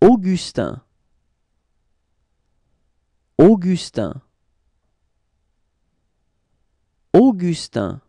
Augustin Augustin Augustin